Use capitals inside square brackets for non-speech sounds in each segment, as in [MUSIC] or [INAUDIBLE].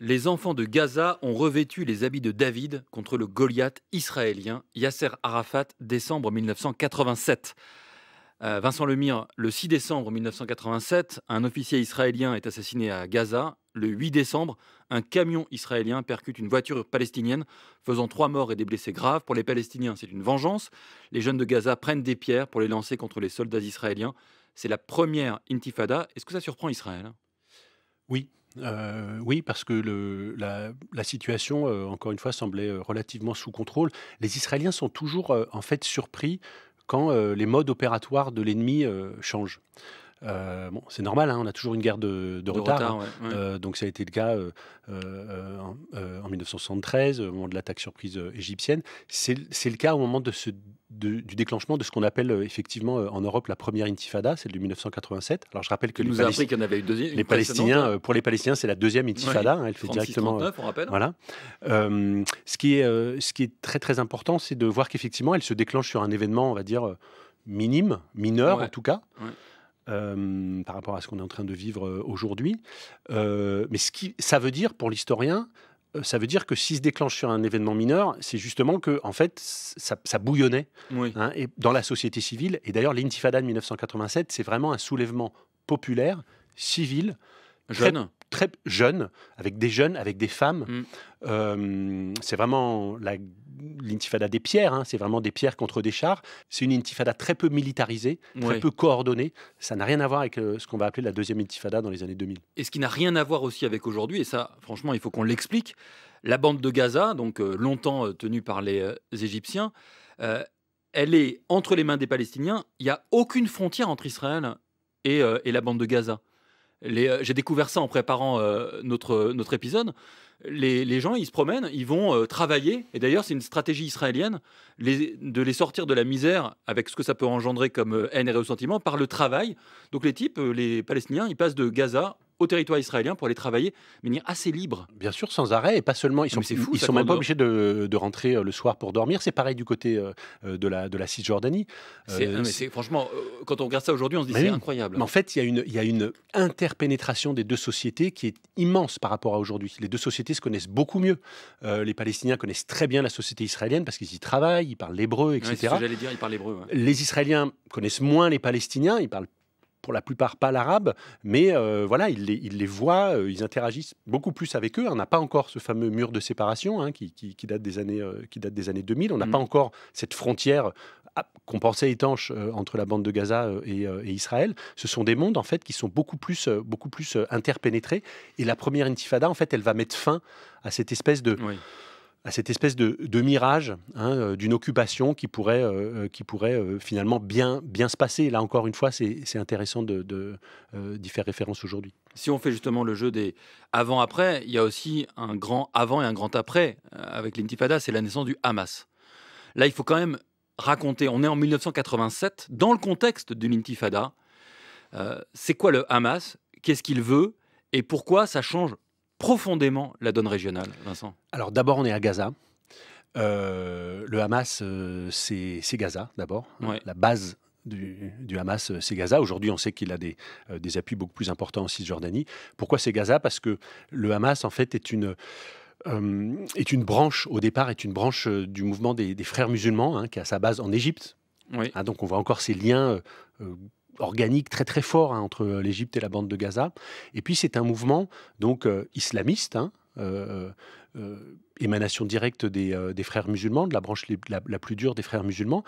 les enfants de Gaza ont revêtu les habits de David contre le Goliath israélien Yasser Arafat, décembre 1987. Euh, Vincent Lemire, le 6 décembre 1987, un officier israélien est assassiné à Gaza. Le 8 décembre, un camion israélien percute une voiture palestinienne, faisant trois morts et des blessés graves. Pour les Palestiniens, c'est une vengeance. Les jeunes de Gaza prennent des pierres pour les lancer contre les soldats israéliens. C'est la première intifada. Est-ce que ça surprend Israël Oui, euh, oui, parce que la, situation, euh, encore une fois, semblait euh, relativement sous contrôle. Les Israéliens sont toujours, en fait, surpris quand les modes opératoires de l'ennemi changent. Euh, bon, c'est normal, hein, on a toujours une guerre de, retard. Hein. Euh, donc ça a été le cas euh, en, 1973, au moment de l'attaque surprise égyptienne. C'est le cas au moment de ce, du déclenchement de ce qu'on appelle effectivement en Europe la première intifada, celle de 1987. Alors je rappelle que les, avait les Palestiniens, hein. pour les Palestiniens, c'est la deuxième intifada. elle fait directement. on rappelle. Voilà. ce, qui est, ce qui est très très important, c'est de voir qu'effectivement, elle se déclenche sur un événement, on va dire minime, mineur en tout cas. Euh, par rapport à ce qu'on est en train de vivre euh, aujourd'hui. Euh, mais ce qui, ça veut dire pour l'historien, ça veut dire que si se déclenche sur un événement mineur, c'est justement que, en fait, ça, bouillonnait hein, et dans la société civile. Et d'ailleurs, l'intifada de 1987, c'est vraiment un soulèvement populaire, civil, jeune. Très, jeune, avec des jeunes, avec des femmes. Mm. c'est vraiment la l'intifada des pierres, hein, c'est vraiment des pierres contre des chars. C'est une intifada très peu militarisée, très peu coordonnée. Ça n'a rien à voir avec euh, ce qu'on va appeler la deuxième intifada dans les années 2000. Et ce qui n'a rien à voir aussi avec aujourd'hui, et ça, franchement, il faut qu'on l'explique, la bande de Gaza, donc euh, longtemps euh, tenue par les, Égyptiens, elle est entre les mains des Palestiniens. Il n'y a aucune frontière entre Israël et la bande de Gaza. Euh, j'ai découvert ça en préparant euh, notre, notre épisode. Les, gens, ils se promènent, ils vont euh, travailler. Et d'ailleurs, c'est une stratégie israélienne de les sortir de la misère avec ce que ça peut engendrer comme haine et ressentiment par le travail. Donc les types, les Palestiniens, ils passent de Gaza au territoire israélien pour aller travailler de manière assez libre. Bien sûr, sans arrêt, et pas seulement. Ils sont, ils sont même pas obligés de, rentrer euh, le soir pour dormir. C'est pareil du côté euh, euh, de la, de la Cisjordanie. franchement, quand on regarde ça aujourd'hui, on se dit c'est incroyable. Mais en fait, il y, a une, une interpénétration des deux sociétés qui est immense par rapport à aujourd'hui. Les deux sociétés se connaissent beaucoup mieux. les Palestiniens connaissent très bien la société israélienne parce qu'ils y travaillent, ils parlent l'hébreu, etc. ce que j'allais dire, ils parlent Les Israéliens connaissent moins les Palestiniens, ils parlent pour la plupart pas l'arabe, mais euh, voilà, ils les, voient, euh, ils interagissent beaucoup plus avec eux. On n'a pas encore ce fameux mur de séparation hein, qui, date des années, euh, qui date des années 2000. On n'a mm. pas encore cette frontière ah, qu'on pensait étanche entre la bande de Gaza et, Israël. Ce sont des mondes en fait qui sont beaucoup plus, beaucoup plus interpénétrés. Et la première intifada, en fait, elle va mettre fin à cette espèce de à cette espèce de, mirage hein, euh, d'une occupation qui pourrait, euh, euh, qui pourrait finalement bien, bien se passer. Là encore une fois, c'est intéressant d'y de, de faire référence aujourd'hui. Si on fait justement le jeu des avant-après, il y a aussi un grand avant et un grand après avec l'intifada, c'est la naissance du Hamas. Là, il faut quand même raconter, on est en 1987, dans le contexte de l'intifada, c'est quoi le Hamas, qu'est-ce qu'il veut et pourquoi ça change profondément la donne régionale, Vincent Alors d'abord, on est à Gaza. Euh, le Hamas, euh, c'est Gaza d'abord. La base du, Hamas, euh, c'est Gaza. Aujourd'hui, on sait qu'il a des, appuis beaucoup plus importants en Cisjordanie. Pourquoi c'est Gaza Parce que le Hamas, en fait, est une... est une branche, au départ, est une branche du mouvement des, frères musulmans, hein, qui a sa base en Égypte. Oui. Hein, donc on voit encore ces liens organique très très fort hein, entre l'Égypte et la bande de Gaza. Et puis c'est un mouvement donc euh, islamiste, hein, euh, euh, émanation directe des, frères musulmans, de la branche la, plus dure des frères musulmans,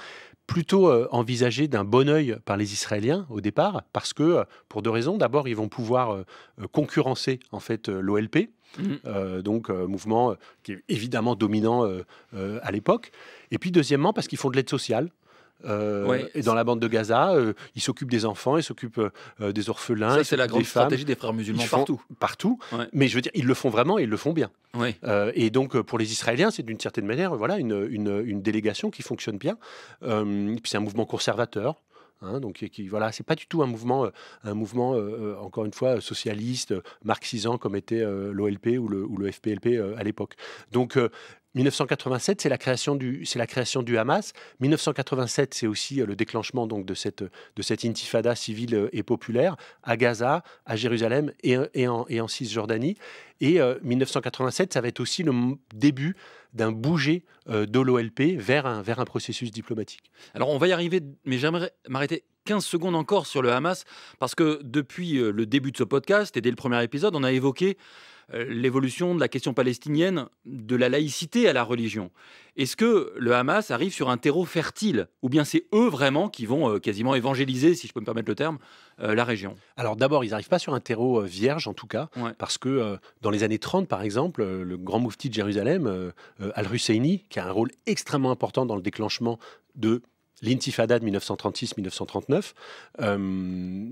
plutôt envisagé d'un bon oeil par les Israéliens au départ, parce que pour deux raisons. D'abord, ils vont pouvoir concurrencer en fait l'OLP. Mmh. donc mouvement qui est évidemment dominant à l'époque. Et puis deuxièmement, parce qu'ils font de l'aide sociale, euh, et dans la bande de Gaza, euh, ils s'occupent des enfants, ils s'occupent euh, des orphelins. Ça, c'est la grande des stratégie des frères musulmans partout. Partout. Mais je veux dire, ils le font vraiment et ils le font bien. et donc, pour les Israéliens, c'est d'une certaine manière voilà, une, une, délégation qui fonctionne bien. c'est un mouvement conservateur. Hein, donc qui, voilà, c'est pas du tout un mouvement, un mouvement encore une fois socialiste, marxisant comme était l'OLP ou le, FPLP à l'époque. Donc 1987, c'est la création du, c'est la création du Hamas. 1987, c'est aussi euh, le déclenchement donc de cette de cette intifada civile euh, et populaire à Gaza, à Jérusalem et, et, en, et en, Cisjordanie. Et 1987, euh, ça va être aussi le début d'un bouger de l'OLP vers un vers un processus diplomatique. Alors on va y arriver, mais j'aimerais m'arrêter 15 secondes encore sur le Hamas, parce que depuis euh, le début de ce podcast et dès le premier épisode, on a évoqué euh, l'évolution de la question palestinienne, de la laïcité à la religion. Est-ce que le Hamas arrive sur un terreau fertile Ou bien c'est eux vraiment qui vont euh, quasiment évangéliser, si je peux me permettre le terme, la région Alors d'abord, ils n'arrivent pas sur un terreau vierge en tout cas, parce que dans les années 30, par exemple, le grand moufti de Jérusalem, Al-Husseini, qui a un rôle extrêmement important dans le déclenchement de l'intifada de 1936-1939 euh,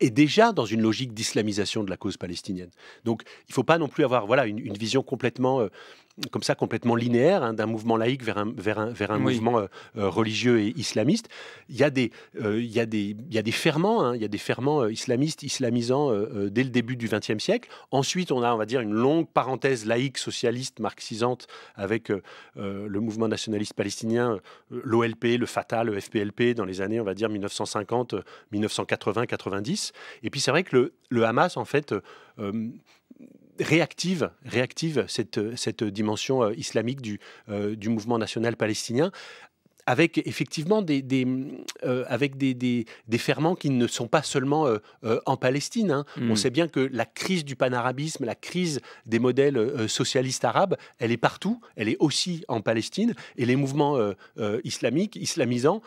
est déjà dans une logique d'islamisation de la cause palestinienne. Donc il ne faut pas non plus avoir voilà, une, une vision complètement euh, comme ça complètement linéaire hein, d'un mouvement laïque vers un, vers un, vers un mouvement euh, euh, religieux et islamiste. Il y a des, euh, il y a des, il y a des ferments, hein, il y a des ferments islamistes, islamisants dès le début du XXe siècle. Ensuite, on a, on va dire, une longue parenthèse laïque, socialiste, marxisante avec le mouvement nationaliste palestinien, l'OLP, le Fatah, le FPLP dans les années, on va dire, 1950, 1980, 90. Et puis c'est vrai que le, le, Hamas, en fait, réactive, réactive cette, cette dimension euh, islamique du, euh, du mouvement national palestinien avec effectivement des, mm, euh, avec des, des, ferments qui ne sont pas seulement euh, euh, en Palestine. Hein. On hmm. sait bien que la crise du panarabisme, la crise des modèles socialistes arabes, elle est partout, elle est aussi en Palestine, et les mouvements islamiques, islamisants,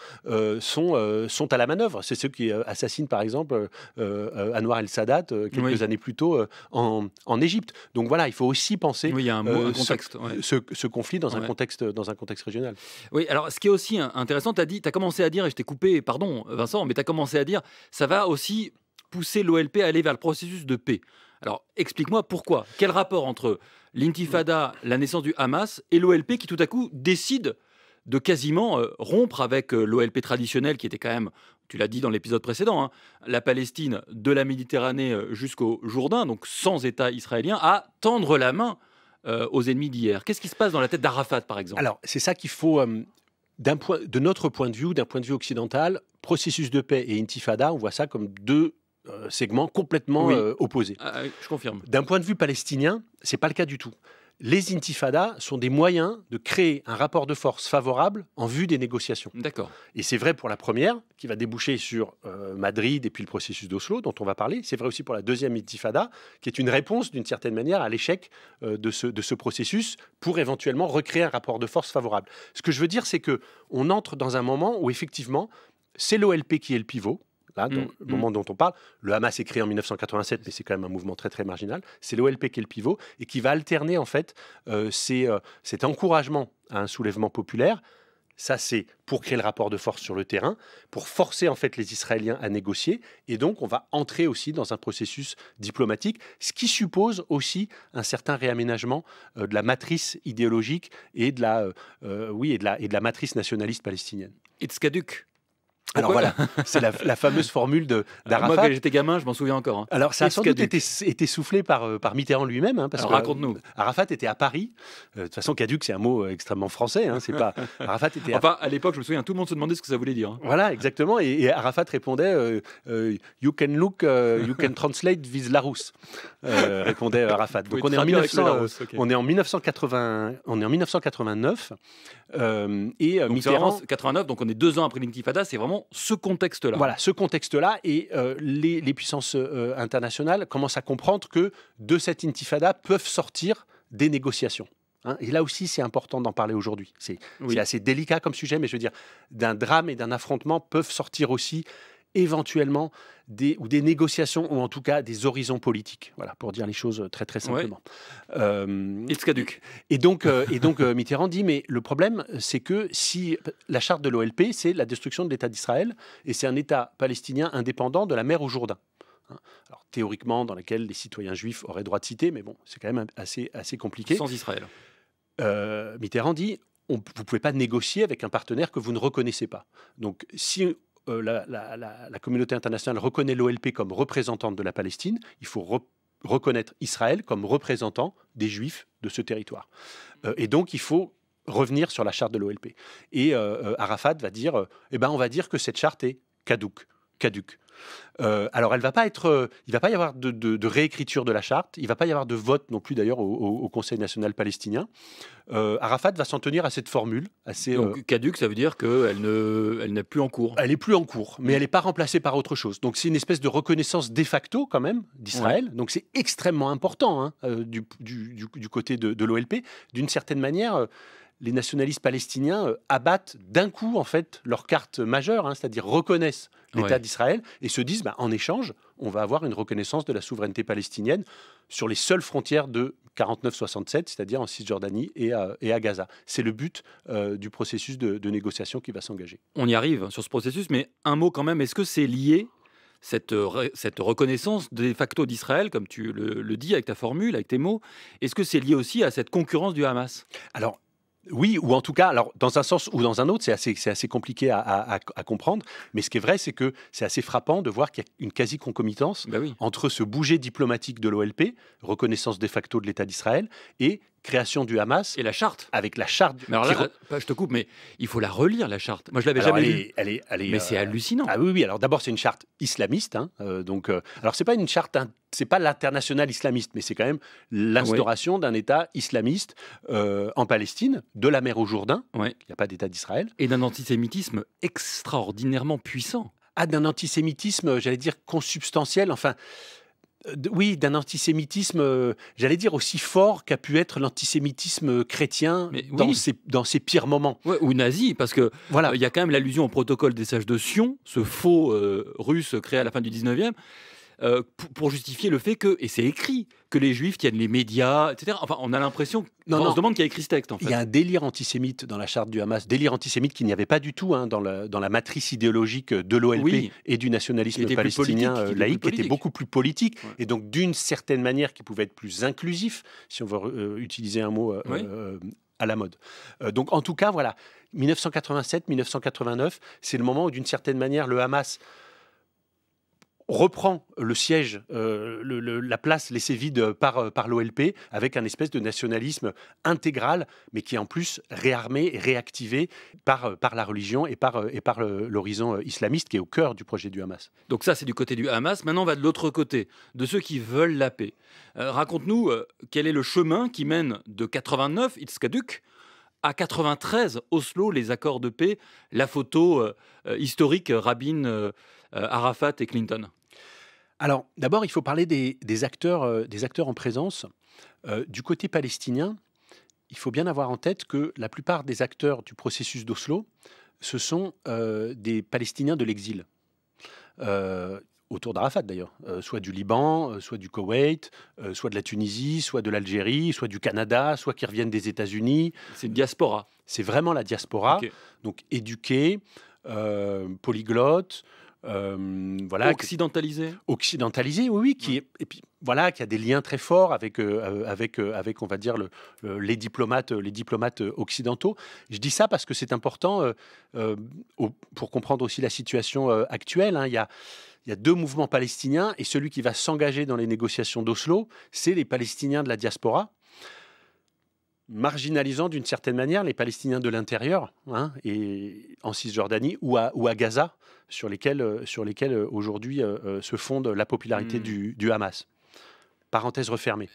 sont, sont à la manœuvre. C'est ceux qui assassinent par exemple Anwar el-Sadat quelques années plus tôt en, en Égypte. Donc voilà, il faut aussi penser il un, ce, conflit dans, un contexte, dans un contexte régional. Oui, alors ce qui est aussi intéressant. Tu as, as, commencé à dire, et je t'ai coupé, pardon Vincent, mais tu as commencé à dire, ça va aussi pousser l'OLP à aller vers le processus de paix. Alors explique-moi pourquoi. Quel rapport entre l'intifada, la naissance du Hamas, et l'OLP qui tout à coup décide de quasiment euh, rompre avec euh, l'OLP traditionnel, qui était quand même, tu l'as dit dans l'épisode précédent, hein, la Palestine de la Méditerranée euh, jusqu'au Jourdain, donc sans État israélien, à tendre la main aux ennemis d'hier. Qu'est-ce qui se passe dans la tête d'Arafat, par exemple Alors, c'est ça qu'il faut de notre point de vue, d'un point de vue occidental, processus de paix et intifada, on voit ça comme deux euh, segments complètement euh, opposés. Ah, je confirme. D'un point de vue palestinien, ce n'est pas le cas du tout les intifadas sont des moyens de créer un rapport de force favorable en vue des négociations. D'accord. Et c'est vrai pour la première, qui va déboucher sur euh, Madrid et puis le processus d'Oslo, dont on va parler. C'est vrai aussi pour la deuxième intifada, qui est une réponse d'une certaine manière à l'échec euh, de, ce, de ce processus pour éventuellement recréer un rapport de force favorable. Ce que je veux dire, c'est que on entre dans un moment où effectivement, c'est l'OLP qui est le pivot Mmh, le mmh. moment dont on parle. Le Hamas est créé en 1987, mais c'est quand même un mouvement très très marginal. C'est l'OLP qui est le pivot et qui va alterner en fait euh, euh, cet encouragement à un soulèvement populaire. Ça, c'est pour créer le rapport de force sur le terrain, pour forcer en fait les Israéliens à négocier. Et donc, on va entrer aussi dans un processus diplomatique, ce qui suppose aussi un certain réaménagement euh, de la matrice idéologique et de la, oui, et de la, et de la matrice nationaliste palestinienne alors voilà, c'est la, fameuse formule de [LAUGHS] d'Arafat. Moi, quand j'étais gamin, je m'en souviens encore. Hein. Alors, ça a sans doute été, soufflé par, euh, par Mitterrand lui-même. Hein, alors, raconte-nous. Arafat était à Paris. Euh, de toute façon, caduc, c'est un mot euh, extrêmement français. Hein, c'est pas [LAUGHS] Arafat était. À... Enfin, à l'époque, je me souviens, tout le monde se demandait ce que ça voulait dire. Voilà, exactement. Et, Arafat répondait "You can look, you can translate with Larousse", répondait Arafat. [LAUGHS] Donc, on est, on est en 1980, on est en 1989. Euh, et euh, donc 89, donc on est deux ans après l'intifada, c'est vraiment ce contexte-là. Voilà, ce contexte-là. Et euh, les, puissances euh, internationales commencent à comprendre que de cette intifada peuvent sortir des négociations. Hein. et là aussi, c'est important d'en parler aujourd'hui. C'est assez délicat comme sujet, mais je veux dire, d'un drame et d'un affrontement peuvent sortir aussi éventuellement des, ou des négociations, ou en tout cas des horizons politiques, voilà, pour dire les choses euh, très très simplement. il euh, euh, Et donc, et euh, donc Mitterrand dit, mais le problème, c'est que si la charte de l'OLP, c'est la destruction de l'État d'Israël, et c'est un État palestinien indépendant de la mer au Jourdain. Hein. Alors, théoriquement, dans laquelle les citoyens juifs auraient droit de citer, mais bon, c'est quand même assez, assez compliqué. Sans Israël. Mitterrand dit, vous ne pouvez pas négocier avec un partenaire que vous ne reconnaissez pas. Donc, si euh, la, communauté internationale reconnaît l'OLP comme représentante de la Palestine, il faut reconnaître Israël comme représentant des Juifs de ce territoire. Euh, et donc il faut revenir sur la charte de l'OLP. Et euh, Arafat va dire, eh ben, on va dire que cette charte est caduque caduque. Euh, alors, elle va pas être, euh, il va pas y avoir de, réécriture de la charte, il va pas y avoir de vote non plus d'ailleurs au, Conseil national palestinien. Euh, Arafat va s'en tenir à cette formule. Assez, Donc, caduque, ça veut dire qu'elle n'est elle plus en cours. Elle n'est plus en cours, mais mm. elle n'est pas remplacée par autre chose. Donc, c'est une espèce de reconnaissance de facto quand même d'Israël. Donc, c'est extrêmement important hein, du, côté de l'OLP. D'une certaine manière les nationalistes palestiniens euh, abattent d'un coup en fait leur carte majeure, hein, c'est-à-dire reconnaissent l'État d'Israël et se disent bah, en échange, on va avoir une reconnaissance de la souveraineté palestinienne sur les seules frontières de 49-67, c'est-à-dire en Cisjordanie et à, Gaza. C'est le but euh, du processus de, négociation qui va s'engager. On y arrive sur ce processus, mais un mot quand même, est-ce que c'est lié cette, euh, cette, reconnaissance de facto d'Israël, comme tu le, le, dis avec ta formule, avec tes mots, est-ce que c'est lié aussi à cette concurrence du Hamas Alors, oui, ou en tout cas, alors dans un sens ou dans un autre, c'est assez, compliqué à, comprendre. Mais ce qui est vrai, c'est que c'est assez frappant de voir qu'il y a une quasi concomitance bah entre ce bouger diplomatique de l'OLP, reconnaissance de facto de l'État d'Israël, et création du Hamas. Et la charte Avec la charte. Mais alors je te coupe, mais il faut la relire, la charte. Moi, je l'avais jamais lue. Elle mais c'est euh, hallucinant. Ah oui, Alors d'abord, c'est une charte islamiste. Hein, euh, donc, euh, alors, c'est pas une charte. C'est pas l'international islamiste, mais c'est quand même l'instauration d'un État islamiste en Palestine, de la mer au Jourdain. Il n'y a pas d'État d'Israël. Et d'un antisémitisme extraordinairement puissant. Ah, d'un antisémitisme, j'allais dire consubstantiel. Enfin, oui, d'un antisémitisme, euh, j'allais dire aussi fort qu'a pu être l'antisémitisme chrétien dans, ses, pires moments. ou nazi, parce que voilà, euh, il y a quand même l'allusion au protocole des sages de Sion, ce faux euh, russe créé à la fin du 19e, euh, pour justifier le fait que, et c'est écrit, que les juifs tiennent les médias, etc. Enfin, on a l'impression, non, on se demande qui a écrit ce texte. En fait. Il y a un délire antisémite dans la charte du Hamas, délire antisémite qu'il n'y avait pas du tout hein, dans, la, dans la matrice idéologique de l'OLP et du nationalisme palestinien euh, laïque, qui était beaucoup plus politique, et donc d'une certaine manière qui pouvait être plus inclusif, si on veut euh, utiliser un mot à la mode. donc en tout cas, voilà, 1987-1989, c'est le moment où d'une certaine manière le Hamas reprend le siège, euh, la place laissée vide par, euh, par l'OLP, avec un espèce de nationalisme intégral, mais qui est en plus réarmé et réactivé par, euh, par la religion et par, et par l'horizon islamiste qui est au cœur du projet du Hamas. Donc ça, c'est du côté du Hamas. Maintenant, on va de l'autre côté, de ceux qui veulent la paix. Raconte-nous quel est le chemin qui mène de 89, Itzkaduk, à 93, Oslo, les accords de paix, la photo historique Rabin, Arafat et Clinton. Alors, d'abord, il faut parler des, acteurs, euh, des acteurs en présence. Euh, du côté palestinien, il faut bien avoir en tête que la plupart des acteurs du processus d'Oslo, ce sont euh, des Palestiniens de l'exil. autour d'Arafat d'ailleurs, soit du Liban, soit du Koweït, soit de la Tunisie, soit de l'Algérie, soit du Canada, soit qui reviennent des États-Unis. C'est une diaspora. C'est vraiment la diaspora, donc éduqués, polyglottes, euh, occidentalisé. Occidentalisé, oui, qui et puis voilà, qui a des liens très forts avec euh, euh, avec avec on va dire les diplomates les diplomates occidentaux. Je dis ça parce que c'est important pour comprendre aussi la situation actuelle. Hein. il y il y a deux mouvements palestiniens et celui qui va s'engager dans les négociations d'Oslo, c'est les Palestiniens de la diaspora, marginalisant d'une certaine manière les Palestiniens de l'intérieur, hein, et en Cisjordanie ou à, Gaza, sur lesquels, euh, sur lesquels euh, aujourd'hui euh, se fonde la popularité hmm. du, du Hamas. Parenthèse refermée.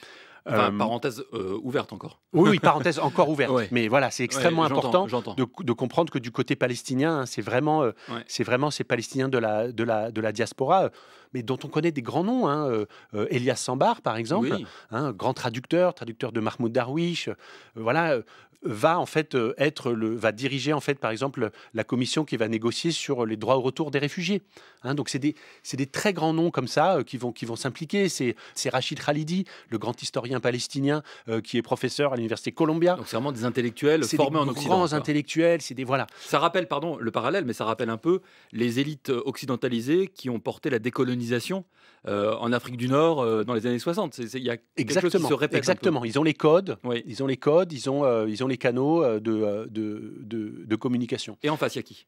Euh, parenthèse euh, ouverte encore. Oui, [LAUGHS] parenthèse encore ouverte. Mais voilà, c'est extrêmement important de, de, comprendre que du côté palestinien, hein, c'est vraiment, euh, c'est vraiment ces Palestiniens de la, de de la diaspora. mais dont on connaît des grands noms. Hein, Elias Sambar, par exemple, hein, grand traducteur, traducteur de Mahmoud Darwish, voilà, va en fait euh, être le, va diriger en fait par exemple la commission qui va négocier sur les droits au retour des réfugiés. Hein. donc c'est des, des, très grands noms comme ça euh, qui vont, qui vont s'impliquer. C'est, Rachid Khalidi, le grand historien palestinien euh, qui est professeur à l'université Columbia. Donc c'est vraiment des intellectuels formés en Occident. Grands intellectuels, c'est des voilà. Ça rappelle, pardon, le parallèle, mais ça rappelle un peu les élites occidentalisées qui ont porté la décolonisation en Afrique du Nord dans les années 60. Il y a exactement, quelque chose qui se répète Exactement. Ils ont les codes. Ils ont les codes. Ils ont, ils ont les canaux euh, euh, de, de, communication. Et en face, il y a qui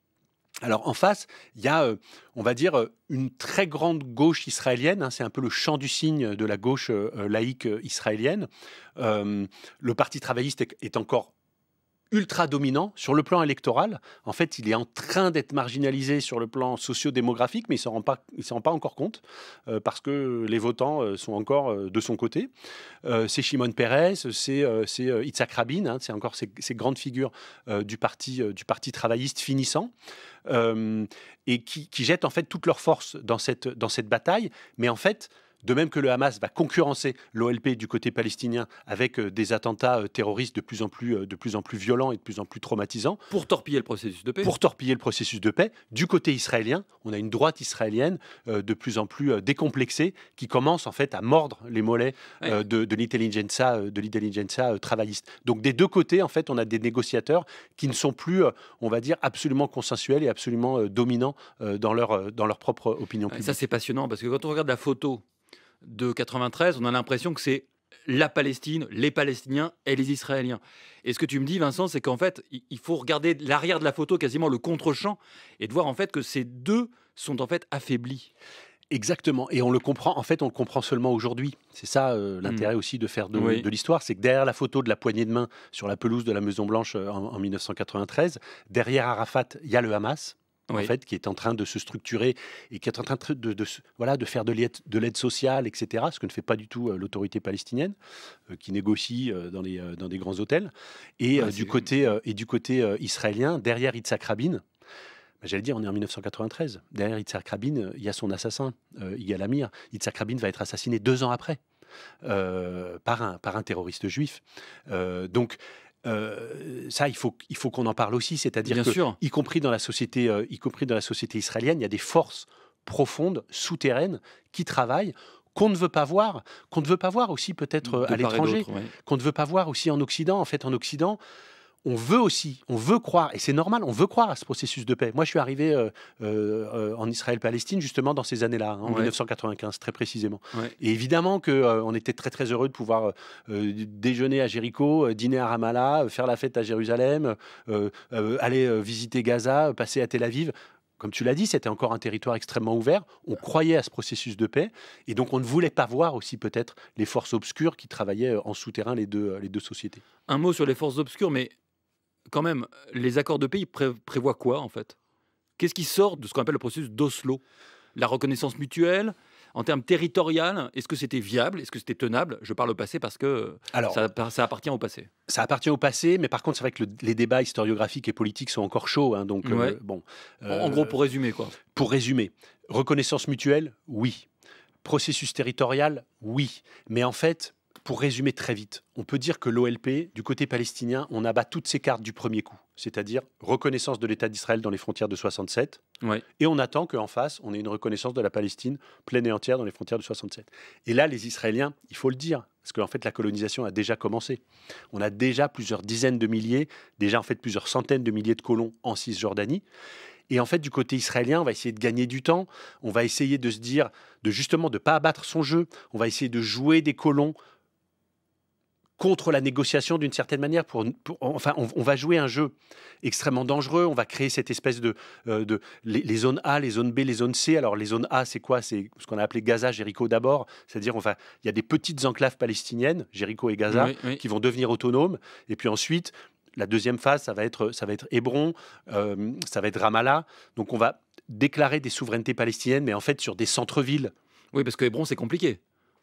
alors en face, il y a, euh, on va dire, une très grande gauche israélienne. Hein, c'est un peu le champ du signe de la gauche laïque israélienne. le Parti travailliste est encore ultra dominant sur le plan électoral. En fait, il est en train d'être marginalisé sur le plan socio-démographique, mais il ne s'en rend, pas, encore compte euh, parce que les votants euh, sont encore euh, de son côté. c'est Shimon Peres, c'est Itzhak Rabin, hein, c'est encore ces, grandes figures du, parti, du Parti travailliste finissant. et qui, qui, jettent en fait toute leur force dans cette, dans cette bataille. Mais en fait, de même que le Hamas va concurrencer l'OLP du côté palestinien avec euh, des attentats euh, terroristes de plus en plus, euh, de plus en plus violents et de plus en plus traumatisants. Pour torpiller le processus de paix. Pour torpiller le processus de paix. Du côté israélien, on a une droite israélienne de plus en plus décomplexée qui commence en fait à mordre les mollets de, de l'intelligentsia travailliste. Donc des deux côtés, en fait, on a des négociateurs qui ne sont plus, on va dire, absolument consensuels et absolument dominants dans leur, dans leur propre opinion publique. Ça, c'est passionnant parce que quand on regarde la photo de 93, on a l'impression que c'est la Palestine, les Palestiniens et les Israéliens. Et ce que tu me dis, Vincent, c'est qu'en fait, il faut regarder l'arrière de la photo, quasiment le contre-champ, et de voir en fait que ces deux sont en fait affaiblis. Exactement, et on le comprend, en fait on le comprend seulement aujourd'hui. C'est ça euh, hmm. l'intérêt aussi de faire de, l'histoire, c'est que derrière la photo de la poignée de main sur la pelouse de la Maison Blanche euh, en 1993, derrière Arafat, il y a le Hamas, en fait, qui est en train de se structurer et qui est en train de, de, voilà, de faire de l'aide sociale, etc., ce que ne fait pas du tout euh, l'autorité palestinienne, euh, qui négocie euh, dans, les, dans des grands hôtels. Et, du, côté, et du côté israélien, derrière Yitzhak Rabin, bah, J'allais dire, on est en 1993. Derrière Yitzhak Rabin, il y a son assassin, euh, Yigal Amir. Yitzhak Rabin va être assassiné deux ans après par, un, par un terroriste juif. donc, euh, ça, il faut, qu'on en parle aussi. C'est-à-dire y compris dans la société, euh, y compris dans la société israélienne, il y a des forces profondes, souterraines, qui travaillent qu'on ne veut pas voir, qu'on ne veut pas voir aussi peut-être euh, à l'étranger, qu'on ne veut pas voir aussi en Occident. En fait, en Occident, on veut aussi, on veut croire, et c'est normal, on veut croire à ce processus de paix. Moi, je suis arrivé euh, euh, euh, en Israël-Palestine justement dans ces années-là, hein, en 1995 très précisément. Et évidemment que on était très très heureux de pouvoir déjeuner à Jéricho, dîner à Ramallah, faire la fête à Jérusalem, aller visiter Gaza, passer à Tel Aviv comme tu l'as dit, c'était encore un territoire extrêmement ouvert. On croyait à ce processus de paix. Et donc, on ne voulait pas voir aussi peut-être les forces obscures qui travaillaient en souterrain les deux, les deux sociétés. Un mot sur les forces obscures, mais quand même, les accords de paix, prévoient quoi en fait Qu'est-ce qui sort de ce qu'on appelle le processus d'Oslo La reconnaissance mutuelle en termes territorial, est-ce que c'était viable Est-ce que c'était tenable Je parle au passé parce que ça, appartient au passé. Ça appartient au passé, mais par contre, c'est vrai que les débats historiographiques et politiques sont encore chauds. Hein, donc, euh, bon, en euh, gros, pour résumer, quoi. Pour résumer, reconnaissance mutuelle, oui. Processus territorial, oui. Mais en fait, pour résumer très vite, on peut dire que l'OLP, du côté palestinien, on abat toutes ses cartes du premier coup, c'est-à-dire reconnaissance de l'État d'Israël dans les frontières de 67, et on attend qu'en face, on ait une reconnaissance de la Palestine pleine et entière dans les frontières de 67. Et là, les Israéliens, il faut le dire, parce qu'en en fait, la colonisation a déjà commencé. On a déjà plusieurs dizaines de milliers, déjà en fait plusieurs centaines de milliers de colons en Cisjordanie. Et en fait, du côté israélien, on va essayer de gagner du temps. On va essayer de se dire, de justement, de ne pas abattre son jeu. On va essayer de jouer des colons contre la négociation d'une certaine manière. Pour, enfin, on, va jouer un jeu extrêmement dangereux. On va créer cette espèce de, euh, de les, zones A, les zones B, les zones C. Alors les zones A, c'est quoi C'est ce qu'on a appelé Gaza, Jéricho d'abord. C'est-à-dire, enfin, il y a des petites enclaves palestiniennes, Jéricho et Gaza, qui vont devenir autonomes. Et puis ensuite. La deuxième phase, ça va être, ça va être Hébron, euh, ça va être Ramallah. Donc on va déclarer des souverainetés palestiniennes, mais en fait sur des centres-villes. Oui, parce que Hébron, c'est compliqué.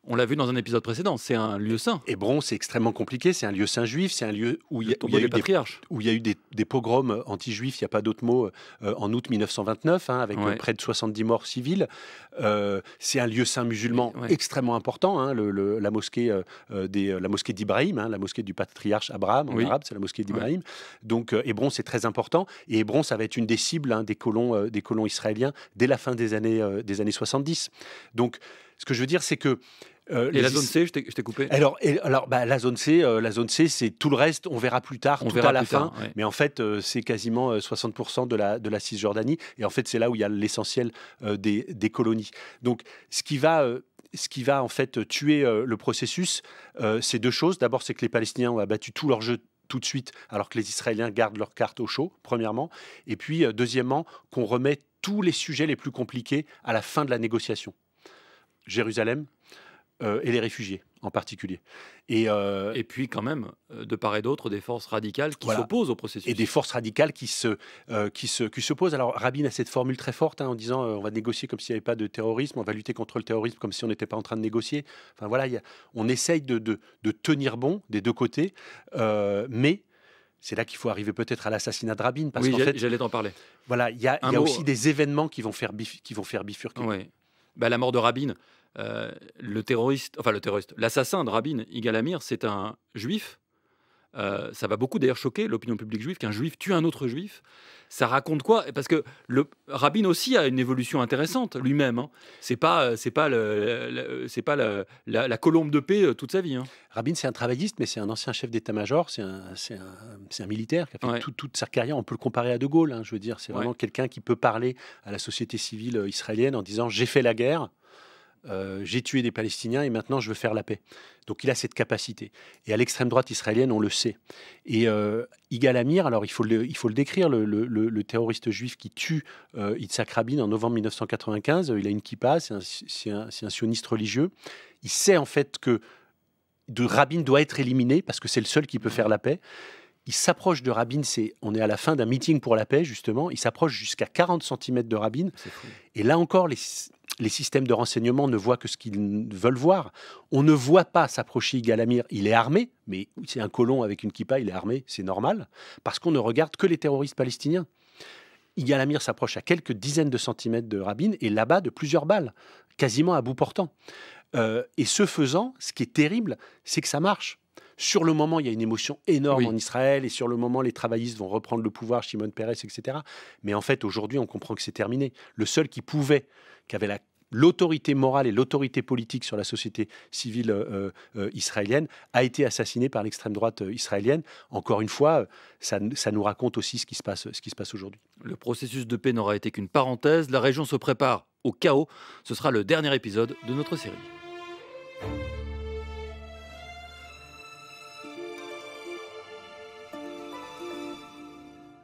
On l'a vu dans un épisode précédent, c'est un lieu saint. Hébron, c'est extrêmement compliqué, c'est un lieu saint juif, c'est un lieu où il y, a eu des, où y a eu des, pogroms anti-juifs, il n'y a pas d'autre mot, euh, en août 1929, hein, avec près de 70 morts civiles. Euh, c'est un lieu saint musulman extrêmement important, hein, le, la mosquée euh, la mosquée d'Ibrahim, hein, la mosquée du patriarche Abraham, en arabe, c'est la mosquée d'Ibrahim. Donc Hébron, c'est très important, et Hébron, ça va être une des cibles des colons, des colons israéliens dès la fin des années, des années 70. Donc, ce que je veux dire, c'est que euh, et la zone C, je t'ai coupé. Alors, et, alors bah, la zone C, euh, la zone C, c'est tout le reste. On verra plus tard, on tout verra à la fin. Mais en fait, euh, c'est quasiment 60% de la de la Cisjordanie. Et en fait, c'est là où il y a l'essentiel des, des, colonies. Donc, ce qui va ce qui va en fait tuer le processus, c'est deux choses. D'abord, c'est que les Palestiniens ont abattu tout leur jeu tout de suite, alors que les Israéliens gardent leur carte au chaud, premièrement. Et puis, deuxièmement, qu'on remet tous les sujets les plus compliqués à la fin de la négociation. Jérusalem, euh, et les réfugiés en particulier. Et, euh, et puis quand même, euh, de part et d'autre, des forces radicales qui s'opposent au processus. Et des forces radicales qui se, qui se, qui s'opposent. Alors Rabin a cette formule très forte hein, en disant on va négocier comme s'il n'y avait pas de terrorisme, on va lutter contre le terrorisme comme si on n'était pas en train de négocier. Enfin voilà, on essaye de, de, de, tenir bon des deux côtés, mais c'est là qu'il faut arriver peut-être à l'assassinat de Rabin. oui, j'allais t'en parler. Voilà, il y a, y a aussi des événements qui vont faire, qui vont faire bifurquer. Bah, la mort de Rabin, euh, le terroriste, enfin le terroriste, l'assassin de Rabin, Igal Amir, c'est un juif euh, ça va beaucoup d'ailleurs choquer l'opinion publique juive qu'un juif tue un autre juif. Ça raconte quoi Parce que le rabbin aussi a une évolution intéressante lui-même. Hein. C'est pas la, colombe de paix euh, toute sa vie. Hein. Rabin c'est un travailliste, mais c'est un ancien chef d'état-major, c'est un, militaire qui a fait toute sa carrière. On peut le comparer à De Gaulle. Hein, je veux dire, c'est vraiment quelqu'un qui peut parler à la société civile euh, israélienne en disant j'ai fait la guerre. Euh, j'ai tué des Palestiniens et maintenant je veux faire la paix. Donc il a cette capacité. Et à l'extrême droite israélienne, on le sait. Et euh, Igal Amir, alors il faut le, décrire, le, terroriste juif qui tue euh, Rabin en novembre 1995, il a une kippa, c'est un, sioniste religieux. Il sait en fait que de Rabin doit être éliminé parce que c'est le seul qui peut faire la paix il s'approche de Rabin, c'est, on est à la fin d'un meeting pour la paix, justement, il s'approche jusqu'à 40 cm de Rabin. Et là encore, les, systèmes de renseignement ne voient que ce qu'ils veulent voir. On ne voit pas s'approcher Galamir. Il est armé, mais c'est un colon avec une kippa, il est armé, c'est normal, parce qu'on ne regarde que les terroristes palestiniens. Igalamir s'approche à quelques dizaines de centimètres de Rabin et là-bas de plusieurs balles, quasiment à bout portant. Euh, et ce faisant, ce qui est terrible, c'est que ça marche. Sur le moment, il y a une émotion énorme en Israël et sur le moment, les travaillistes vont reprendre le pouvoir, Shimon Peres, etc. Mais en fait, aujourd'hui, on comprend que c'est terminé. Le seul qui pouvait, qui avait l'autorité morale et l'autorité politique sur la société civile euh, euh, euh, israélienne a été assassiné par l'extrême droite israélienne. Encore une fois, ça, nous raconte aussi ce qui se passe aujourd'hui. Le processus de paix n'aura été qu'une parenthèse. La région se prépare au chaos. Ce sera le dernier épisode de notre série.